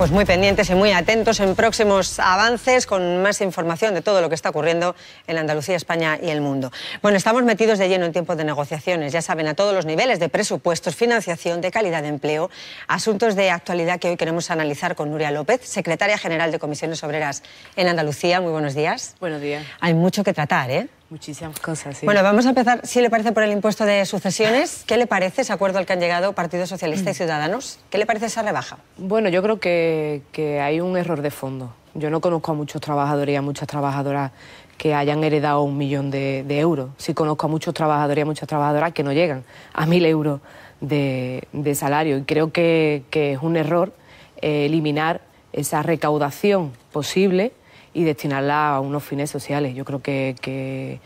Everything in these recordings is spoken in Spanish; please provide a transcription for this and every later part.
Pues muy pendientes y muy atentos en próximos avances con más información de todo lo que está ocurriendo en Andalucía, España y el mundo. Bueno, estamos metidos de lleno en tiempo de negociaciones, ya saben, a todos los niveles de presupuestos, financiación, de calidad de empleo, asuntos de actualidad que hoy queremos analizar con Nuria López, secretaria general de Comisiones Obreras en Andalucía. Muy buenos días. Buenos días. Hay mucho que tratar, ¿eh? Muchísimas cosas. Bueno, vamos a empezar, si le parece, por el impuesto de sucesiones. ¿Qué le parece ese acuerdo al que han llegado Partido Socialista y Ciudadanos? ¿Qué le parece esa rebaja? Bueno, yo creo que, hay un error de fondo. Yo no conozco a muchos trabajadores y a muchas trabajadoras que hayan heredado un millón de, euros. Sí conozco a muchos trabajadores y a muchas trabajadoras que no llegan a mil euros de, salario. Y creo que, es un error eh, eliminar esa recaudación posible y destinarla a unos fines sociales. Yo creo que,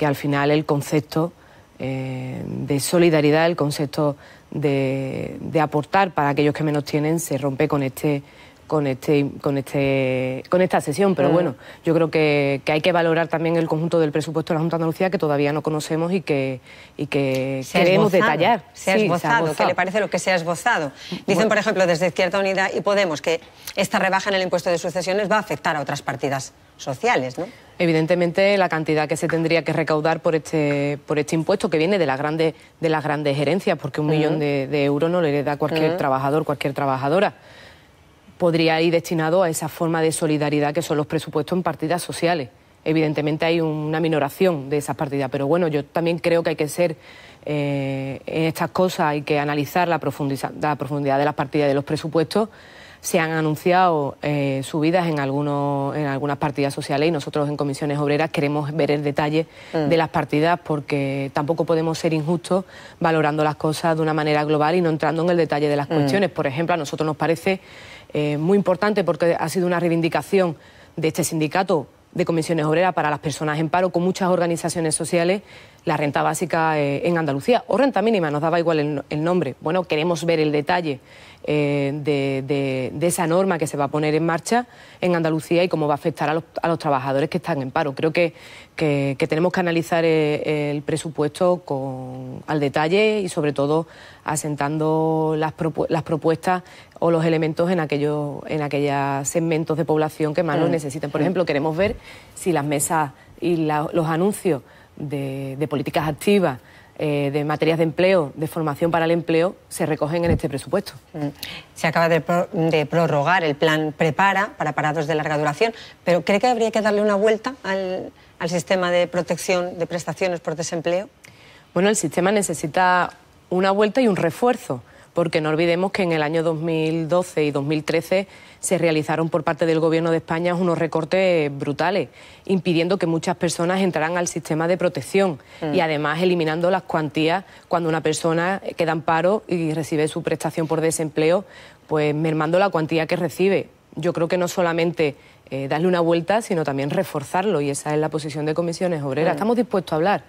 al final el concepto eh, de solidaridad, el concepto de aportar para aquellos que menos tienen, se rompe con este con, este, con, este, con esta sesión. Pero mm. bueno, yo creo que, hay que valorar también el conjunto del presupuesto de la Junta de Andalucía que todavía no conocemos y que, y que queremos detallar. esbozado, ¿Qué le parece lo que se ha esbozado? Dicen, por ejemplo, desde Izquierda Unida y Podemos que esta rebaja en el impuesto de sucesiones va a afectar a otras partidas sociales, ¿no? Evidentemente, la cantidad que se tendría que recaudar por este, por este impuesto que viene de las grandes, de las grandes herencias, porque un mm. millón de, euros no le a cualquier mm. trabajador, cualquier trabajadora podría ir destinado a esa forma de solidaridad que son los presupuestos en partidas sociales. Evidentemente hay una minoración de esas partidas, pero bueno, yo también creo que hay que ser eh, en estas cosas, hay que analizar la, la profundidad de las partidas de los presupuestos se han anunciado eh, subidas en, algunos, en algunas partidas sociales y nosotros en comisiones obreras queremos ver el detalle mm. de las partidas porque tampoco podemos ser injustos valorando las cosas de una manera global y no entrando en el detalle de las mm. cuestiones. Por ejemplo, a nosotros nos parece eh, muy importante porque ha sido una reivindicación de este sindicato de comisiones obreras para las personas en paro con muchas organizaciones sociales, la renta básica eh, en Andalucía o renta mínima, nos daba igual el, nombre. Bueno, queremos ver el detalle eh, de, esa norma que se va a poner en marcha en Andalucía y cómo va a afectar a los, trabajadores que están en paro. Creo que, que, tenemos que analizar el, presupuesto con, al detalle y sobre todo asentando las, las propuestas o los elementos en aquellos en aquellas segmentos de población que más los mm. necesiten. Por ejemplo, queremos ver si las mesas y los anuncios de, políticas activas eh, de materias de empleo, de formación para el empleo, se recogen en este presupuesto. Mm. Se acaba de, prorrogar el plan Prepara para parados de larga duración, pero ¿cree que habría que darle una vuelta al sistema de protección de prestaciones por desempleo? Bueno, el sistema necesita una vuelta y un refuerzo porque no olvidemos que en el año 2012 y 2013 se realizaron por parte del Gobierno de España unos recortes brutales, impidiendo que muchas personas entraran al sistema de protección y mm. además eliminando las cuantías cuando una persona queda en paro y recibe su prestación por desempleo, pues mermando la cuantía que recibe. Yo creo que no solamente eh, darle una vuelta, sino también reforzarlo y esa es la posición de comisiones obreras. Mm. Estamos dispuestos a hablar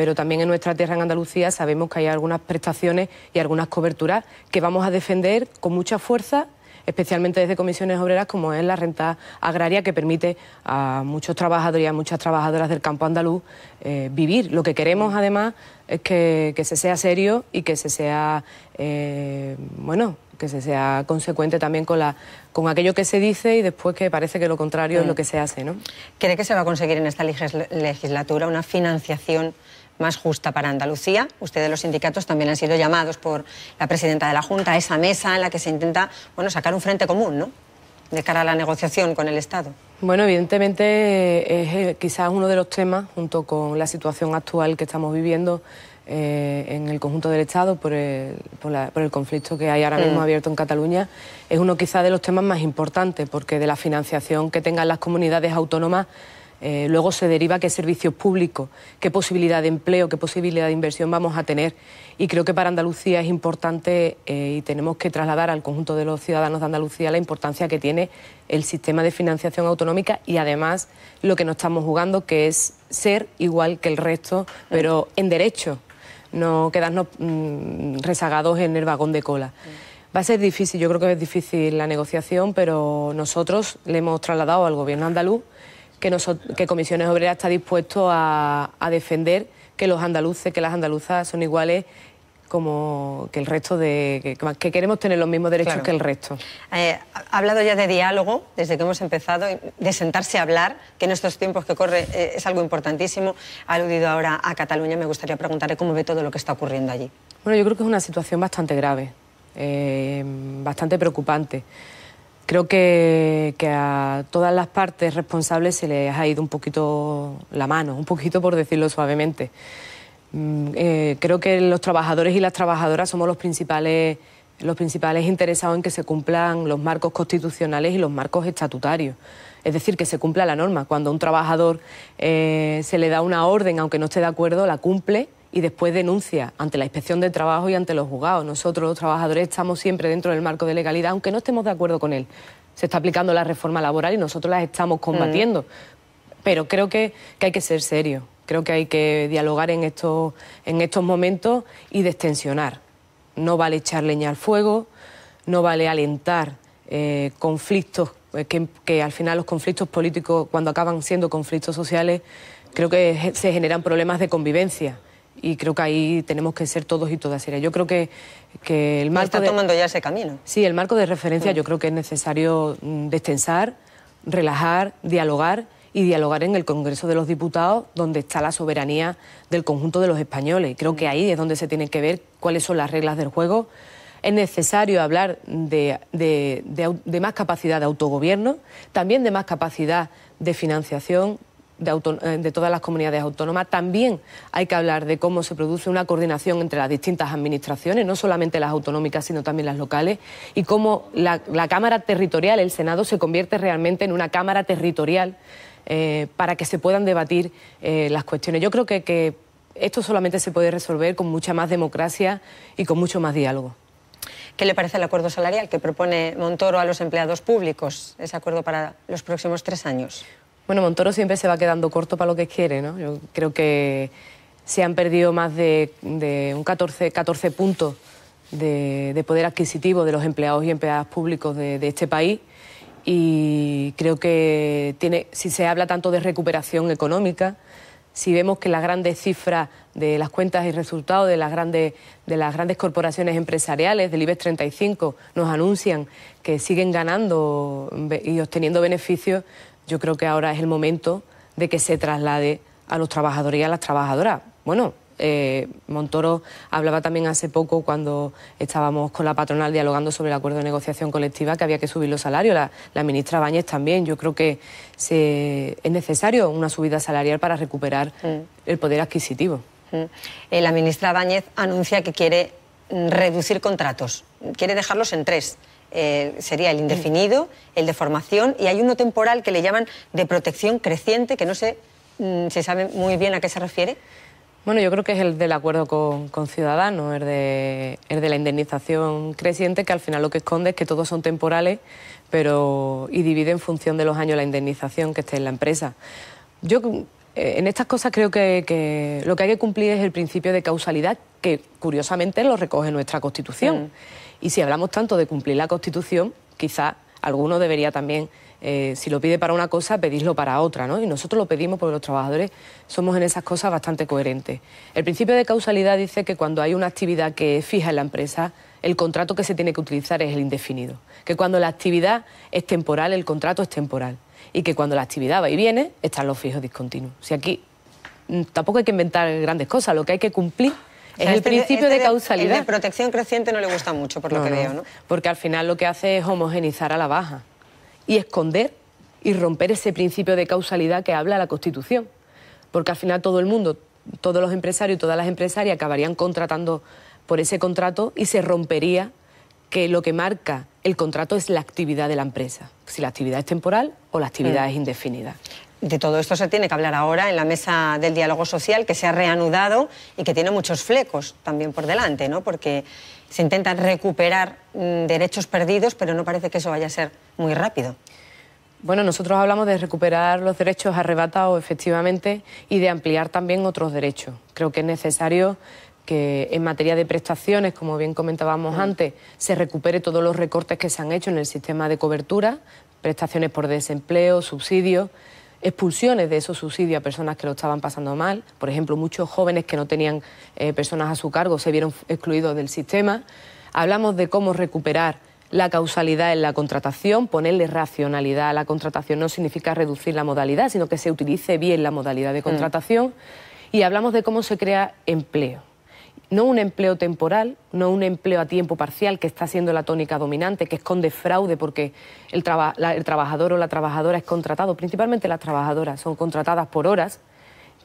pero también en nuestra tierra, en Andalucía, sabemos que hay algunas prestaciones y algunas coberturas que vamos a defender con mucha fuerza especialmente desde comisiones obreras, como es la renta agraria, que permite a muchos trabajadores y a muchas trabajadoras del campo andaluz eh, vivir. Lo que queremos, además, es que, se sea serio y que se sea, eh, bueno, que se sea consecuente también con, la, con aquello que se dice y después que parece que lo contrario es mm. lo que se hace. ¿no? ¿Cree que se va a conseguir en esta legislatura una financiación más justa para Andalucía. Ustedes, los sindicatos, también han sido llamados por la presidenta de la Junta a esa mesa en la que se intenta bueno, sacar un frente común ¿no? de cara a la negociación con el Estado. Bueno, evidentemente es eh, quizás uno de los temas, junto con la situación actual que estamos viviendo eh, en el conjunto del Estado por el, por el conflicto que hay ahora mm. mismo abierto en Cataluña, es uno quizás de los temas más importantes, porque de la financiación que tengan las comunidades autónomas eh, luego se deriva qué servicios públicos, qué posibilidad de empleo, qué posibilidad de inversión vamos a tener. Y creo que para Andalucía es importante eh, y tenemos que trasladar al conjunto de los ciudadanos de Andalucía la importancia que tiene el sistema de financiación autonómica y además lo que nos estamos jugando, que es ser igual que el resto, pero en derecho, no quedarnos mm, rezagados en el vagón de cola. Va a ser difícil, yo creo que es difícil la negociación, pero nosotros le hemos trasladado al gobierno andaluz que, Comisiones Obreras está dispuesto a, defender que los andaluces, que las andaluzas son iguales como que el resto de que, queremos tener los mismos derechos que el resto. Eh, ha hablado ya de diálogo desde que hemos empezado, de sentarse a hablar, que en estos tiempos que corren eh, es algo importantísimo. Ha aludido ahora a Cataluña, me gustaría preguntarle cómo ve todo lo que está ocurriendo allí. Bueno, yo creo que es una situación bastante grave, eh, bastante preocupante. Creo que, a todas las partes responsables se les ha ido un poquito la mano, un poquito por decirlo suavemente. Mm, eh, creo que los trabajadores y las trabajadoras somos los principales, los principales interesados en que se cumplan los marcos constitucionales y los marcos estatutarios. Es decir, que se cumpla la norma. Cuando a un trabajador eh, se le da una orden, aunque no esté de acuerdo, la cumple y después denuncia ante la inspección de trabajo y ante los juzgados. Nosotros los trabajadores estamos siempre dentro del marco de legalidad, aunque no estemos de acuerdo con él. Se está aplicando la reforma laboral y nosotros las estamos mm. combatiendo. Pero creo que, hay que ser serio, creo que hay que dialogar en estos, en estos momentos y destensionar. No vale echar leña al fuego, no vale alentar eh, conflictos, eh, que al final los conflictos políticos, cuando acaban siendo conflictos sociales, creo que se generan problemas de convivencia y creo que ahí tenemos que ser todos y todas Yo creo que, que el marco... Está de, tomando ya ese camino. Sí, el marco de referencia mm. yo creo que es necesario mm, destensar, relajar, dialogar y dialogar en el Congreso de los Diputados, donde está la soberanía del conjunto de los españoles. Creo que mm. ahí es donde se tienen que ver cuáles son las reglas del juego. Es necesario hablar de, de más capacidad de autogobierno, también de más capacidad de financiación, eh, de, todas las comunidades autónomas. También hay que hablar de cómo se produce una coordinación entre las distintas administraciones, no solamente las autonómicas, sino también las locales, y cómo la, Cámara Territorial, el Senado, se convierte realmente en una Cámara Territorial eh, para que se puedan debatir eh, las cuestiones. Yo creo que, que esto solamente se puede resolver con mucha más democracia y con mucho más diálogo. ¿Qué le parece el acuerdo salarial que propone Montoro a los empleados públicos, ese acuerdo para los próximos tres años? Bueno, Montoro siempre se va quedando corto para lo que quiere, ¿no? Yo creo que se han perdido más de, un 14, 14 puntos de, poder adquisitivo de los empleados y empleadas públicos de, este país y creo que tiene, si se habla tanto de recuperación económica, si vemos que las grandes cifras de las cuentas y resultados de las grandes, de las grandes corporaciones empresariales del IBEX 35 nos anuncian que siguen ganando y obteniendo beneficios, yo creo que ahora es el momento de que se traslade a los trabajadores y a las trabajadoras. Bueno, eh, Montoro hablaba también hace poco cuando estábamos con la patronal dialogando sobre el acuerdo de negociación colectiva que había que subir los salarios, la, ministra Báñez también. Yo creo que es necesario una subida salarial para recuperar el poder adquisitivo. Eh, la ministra Báñez anuncia que quiere reducir contratos, quiere dejarlos en tres eh, sería el indefinido, el de formación, y hay uno temporal que le llaman de protección creciente, que no sé, mm, se sabe muy bien a qué se refiere. Bueno, yo creo que es el del acuerdo con, Ciudadanos, es de, de la indemnización creciente, que al final lo que esconde es que todos son temporales pero y divide en función de los años la indemnización que esté en la empresa. Yo eh, en estas cosas creo que, lo que hay que cumplir es el principio de causalidad que curiosamente lo recoge nuestra Constitución. Mm. Y si hablamos tanto de cumplir la Constitución, quizá alguno debería también, eh, si lo pide para una cosa, pedirlo para otra, ¿no? Y nosotros lo pedimos porque los trabajadores somos en esas cosas bastante coherentes. El principio de causalidad dice que cuando hay una actividad que es fija en la empresa, el contrato que se tiene que utilizar es el indefinido. Que cuando la actividad es temporal, el contrato es temporal y que cuando la actividad va y viene, están los fijos discontinuos. si aquí mm, tampoco hay que inventar grandes cosas, lo que hay que cumplir es el este principio este de, causalidad. El de protección creciente no le gusta mucho, por lo que veo, ¿no? Porque al final lo que hace es homogenizar a la baja y esconder y romper ese principio de causalidad que habla la Constitución. Porque al final todo el mundo, todos los empresarios y todas las empresarias acabarían contratando por ese contrato y se rompería que lo que marca el contrato es la actividad de la empresa, si la actividad es temporal o la actividad mm. es indefinida. De todo esto se tiene que hablar ahora en la mesa del diálogo social que se ha reanudado y que tiene muchos flecos también por delante, ¿no? Porque se intentan recuperar mm, derechos perdidos, pero no parece que eso vaya a ser muy rápido. Bueno, nosotros hablamos de recuperar los derechos arrebatados efectivamente y de ampliar también otros derechos. Creo que es necesario que en materia de prestaciones, como bien comentábamos antes, se recupere todos los recortes que se han hecho en el sistema de cobertura, prestaciones por desempleo, subsidios, expulsiones de esos subsidios a personas que lo estaban pasando mal. Por ejemplo, muchos jóvenes que no tenían eh, personas a su cargo se vieron excluidos del sistema. Hablamos de cómo recuperar la causalidad en la contratación, ponerle racionalidad a la contratación no significa reducir la modalidad, sino que se utilice bien la modalidad de mm. contratación. Y hablamos de cómo se crea empleo no un empleo temporal, no un empleo a tiempo parcial, que está siendo la tónica dominante, que esconde fraude porque el, trabajador o la trabajadora es contratado, principalmente las trabajadoras son contratadas por horas,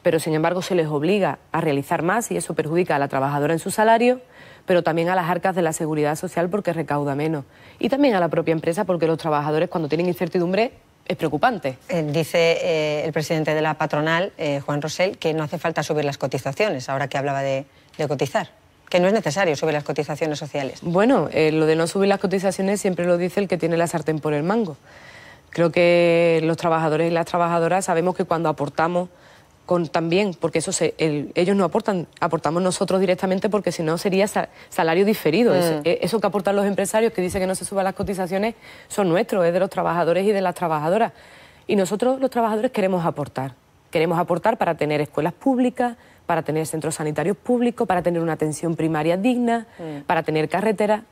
pero sin embargo se les obliga a realizar más y eso perjudica a la trabajadora en su salario, pero también a las arcas de la seguridad social porque recauda menos y también a la propia empresa porque los trabajadores cuando tienen incertidumbre es preocupante. Eh, dice eh, el presidente de la patronal, eh, Juan Rosell, que no hace falta subir las cotizaciones, ahora que hablaba de de cotizar que no es necesario sobre las cotizaciones sociales. Bueno, eh, lo de no subir las cotizaciones siempre lo dice el que tiene la sartén por el mango. Creo que los trabajadores y las trabajadoras sabemos que cuando aportamos con, también, porque eso se, ellos no aportan, aportamos nosotros directamente porque si no sería salario diferido. Eso, mm. eh, eso, que aportan los empresarios que dicen que no se suban las cotizaciones son nuestros, es de los trabajadores y de las trabajadoras. Y nosotros los trabajadores queremos aportar. Queremos aportar para tener escuelas públicas, para tener centros sanitarios públicos, para tener una atención primaria digna, mm. para tener carretera,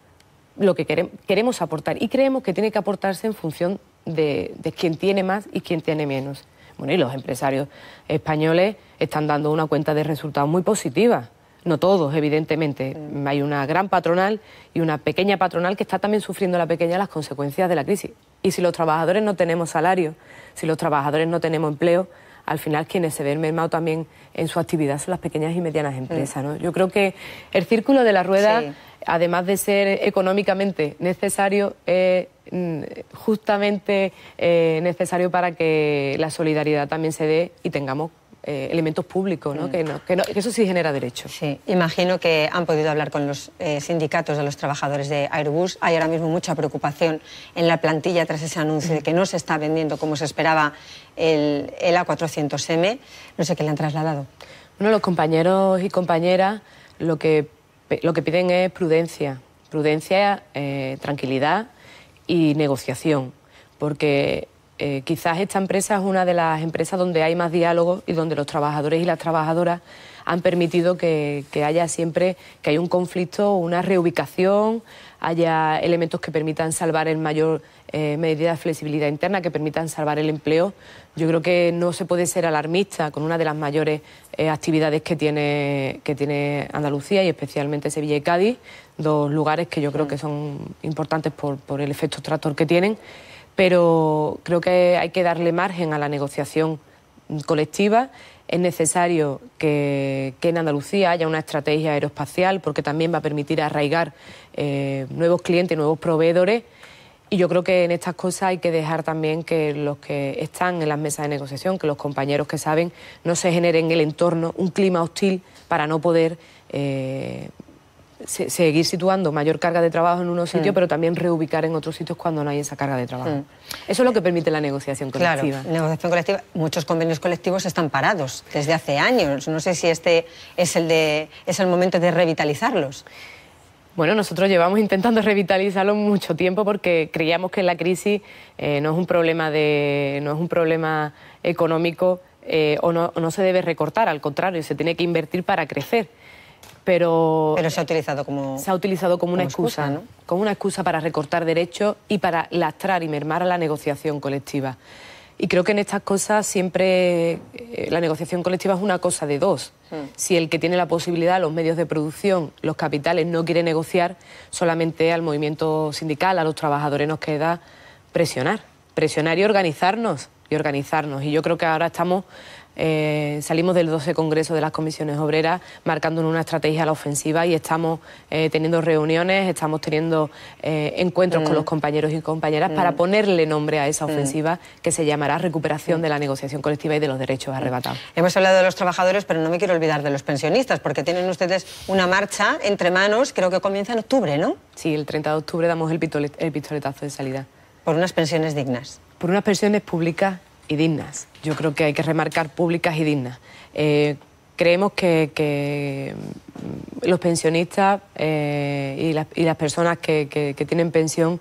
lo que queremos, aportar. Y creemos que tiene que aportarse en función de, quién tiene más y quién tiene menos. Bueno, y los empresarios españoles están dando una cuenta de resultados muy positiva. No todos, evidentemente. Mm. Hay una gran patronal y una pequeña patronal que está también sufriendo la pequeña las consecuencias de la crisis. Y si los trabajadores no tenemos salario, si los trabajadores no tenemos empleo, al final quienes se ven mermados también en su actividad son las pequeñas y medianas empresas. ¿no? Yo creo que el círculo de la rueda, además de ser económicamente necesario, es mm, justamente eh, necesario para que la solidaridad también se dé y tengamos eh, elementos públicos, mm. ¿no? Que, eso sí genera derecho. Sí, imagino que han podido hablar con los eh, sindicatos de los trabajadores de Airbus. Hay ahora mismo mucha preocupación en la plantilla tras ese anuncio de que no se está vendiendo como se esperaba el, A400M. No sé qué le han trasladado. Bueno, los compañeros y compañeras lo que, lo que piden es prudencia, prudencia, eh, tranquilidad y negociación, porque eh, quizás esta empresa es una de las empresas donde hay más diálogo y donde los trabajadores y las trabajadoras han permitido que, haya siempre que haya un conflicto, una reubicación, haya elementos que permitan salvar en mayor eh, medida de flexibilidad interna, que permitan salvar el empleo. Yo creo que no se puede ser alarmista con una de las mayores eh, actividades que tiene, que tiene Andalucía y especialmente Sevilla y Cádiz, dos lugares que yo creo mm. que son importantes por, por el efecto tractor que tienen pero creo que hay que darle margen a la negociación colectiva. Es necesario que, en Andalucía haya una estrategia aeroespacial porque también va a permitir arraigar eh, nuevos clientes, nuevos proveedores. Y yo creo que en estas cosas hay que dejar también que los que están en las mesas de negociación, que los compañeros que saben, no se genere en el entorno un clima hostil para no poder eh, seguir situando mayor carga de trabajo en unos sitios, mm. pero también reubicar en otros sitios cuando no hay esa carga de trabajo. Mm. Eso es lo que permite la negociación colectiva. negociación colectiva. Muchos convenios colectivos están parados desde hace años. No sé si este es el, de, es el momento de revitalizarlos. Bueno, nosotros llevamos intentando revitalizarlos mucho tiempo porque creíamos que la crisis eh, no es un problema de, no es un problema económico eh, o no se debe recortar, al contrario, se tiene que invertir para crecer pero... se ha utilizado como... Se ha utilizado como, una excusa, como una excusa para recortar derechos y para lastrar y mermar a la negociación colectiva. Y creo que en estas cosas siempre eh, la negociación colectiva es una cosa de dos. Hmm. Si el que tiene la posibilidad, los medios de producción, los capitales, no quiere negociar, solamente al movimiento sindical, a los trabajadores nos queda presionar. Presionar y organizarnos. Y organizarnos. Y yo creo que ahora estamos eh, salimos del 12 Congreso de las Comisiones Obreras marcando una estrategia a la ofensiva y estamos eh, teniendo reuniones, estamos teniendo eh, encuentros con mm. los compañeros y compañeras para mm. ponerle nombre a esa mm. ofensiva que se llamará recuperación de la negociación colectiva y de los derechos arrebatados. Hemos hablado de los trabajadores, pero no me quiero olvidar de los pensionistas, porque tienen ustedes una marcha entre manos, creo que comienza en octubre, ¿no? Sí, el 30 de octubre damos el pistoletazo de salida. Por unas pensiones dignas. Por unas pensiones públicas y dignas. Yo creo que hay que remarcar públicas y dignas. Eh, creemos que, mm, los pensionistas eh, y, las, personas que, tienen pensión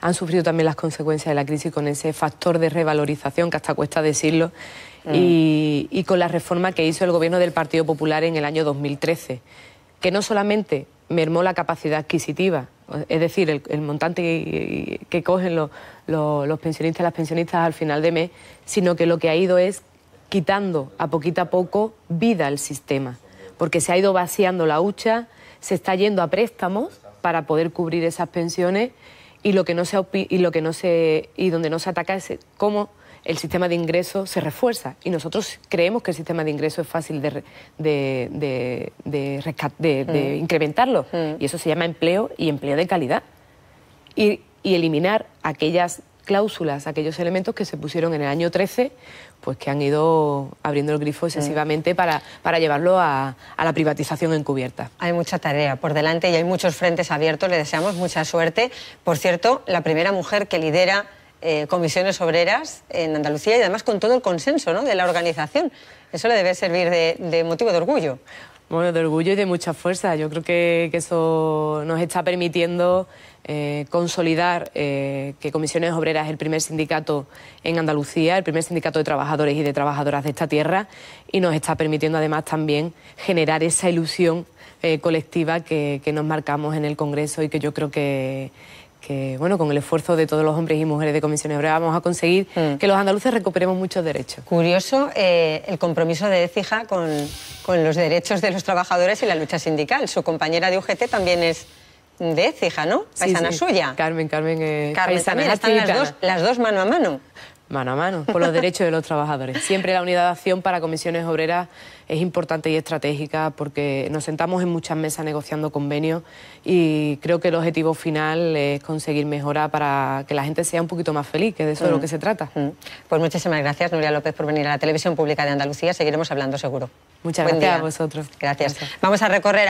han sufrido también las consecuencias de la crisis con ese factor de revalorización que hasta cuesta decirlo y mm. con la reforma que hizo el gobierno del Partido Popular en el año 2013, que no solamente mermó la capacidad adquisitiva, es decir, el, montante que, cogen los, pensionistas y las pensionistas al final de mes, sino que lo que ha ido es quitando a poquito a poco vida al sistema, porque se ha ido vaciando la hucha, se está yendo a préstamos para poder cubrir esas pensiones y lo que no se y lo que no se y donde no se ataca es cómo el sistema de ingreso se refuerza y nosotros creemos que el sistema de ingreso es fácil de, mm. incrementarlo mm. y eso se llama empleo y empleo de calidad. Y, eliminar aquellas cláusulas, aquellos elementos que se pusieron en el año 13, pues que han ido abriendo el grifo excesivamente mm. para, llevarlo a, la privatización encubierta. Hay mucha tarea por delante y hay muchos frentes abiertos. Le deseamos mucha suerte. Por cierto, la primera mujer que lidera eh, comisiones obreras en Andalucía y además con todo el consenso de la organización. Eso le debe servir de, motivo de orgullo. Bueno, de orgullo y de mucha fuerza. Yo creo que, eso nos está permitiendo eh, consolidar eh, que Comisiones Obreras es el primer sindicato en Andalucía, el primer sindicato de trabajadores y de trabajadoras de esta tierra, y nos está permitiendo además también generar esa ilusión colectiva que, nos marcamos en el Congreso y que yo creo que, que bueno, con el esfuerzo de todos los hombres y mujeres de Comisión Hebrea vamos a conseguir mm. que los andaluces recuperemos muchos derechos. Curioso eh, el compromiso de Ecija con, los derechos de los trabajadores y la lucha sindical. Su compañera de UGT también es de Ecija, ¿no? Paisana suya. Carmen, Carmen. Eh, Carmen también, están las dos, las dos mano a mano mano a mano por los derechos de los trabajadores. Siempre la unidad de acción para comisiones obreras es importante y estratégica porque nos sentamos en muchas mesas negociando convenios y creo que el objetivo final es conseguir mejora para que la gente sea un poquito más feliz, que de eso de lo mm. que se trata. Mm. Pues muchísimas gracias, Nuria López, por venir a la Televisión Pública de Andalucía. Seguiremos hablando seguro. Muchas gracias a vosotros. Gracias. gracias. Vamos a recorrer.